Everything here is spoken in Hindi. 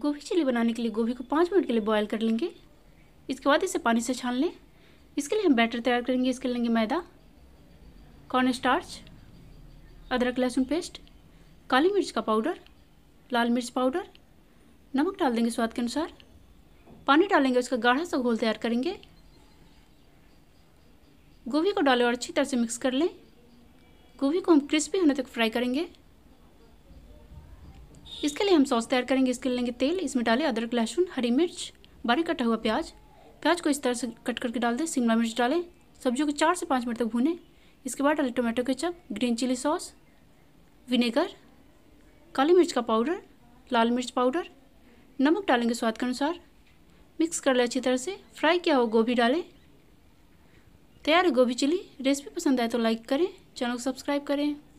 गोभी चिली बनाने के लिए गोभी को पाँच मिनट के लिए बॉयल कर लेंगे इसके बाद इसे पानी से छान लें इसके लिए हम बैटर तैयार करेंगे इसके लेंगे मैदा कॉर्न स्टार्च अदरक लहसुन पेस्ट काली मिर्च का पाउडर लाल मिर्च पाउडर नमक डाल देंगे स्वाद के अनुसार पानी डालेंगे उसका गाढ़ा सा घोल तैयार करेंगे गोभी को डालें और अच्छी तरह से मिक्स कर लें गोभी को हम क्रिस्पी होने तक फ्राई करेंगे इसके लिए हम सॉस तैयार करेंगे इसके लिए लेंगे तेल इसमें डालें अदरक लहसुन हरी मिर्च बारीक कटा हुआ प्याज प्याज को इस तरह से कट करके डाल दें शिमला मिर्च डालें सब्जियों को चार से पाँच मिनट तक भूनें इसके बाद डालें tomato ketchup green chilli sauce vinegar काली मिर्च का पाउडर लाल मिर्च पाउडर नमक डालेंगे स्वाद के अनुसार मिक्स कर लें अच्छी तरह से फ्राई किया हुआ गोभी डालें तैयार है गोभी चिली रेसिपी पसंद आए तो लाइक करें चैनल को सब्सक्राइब करें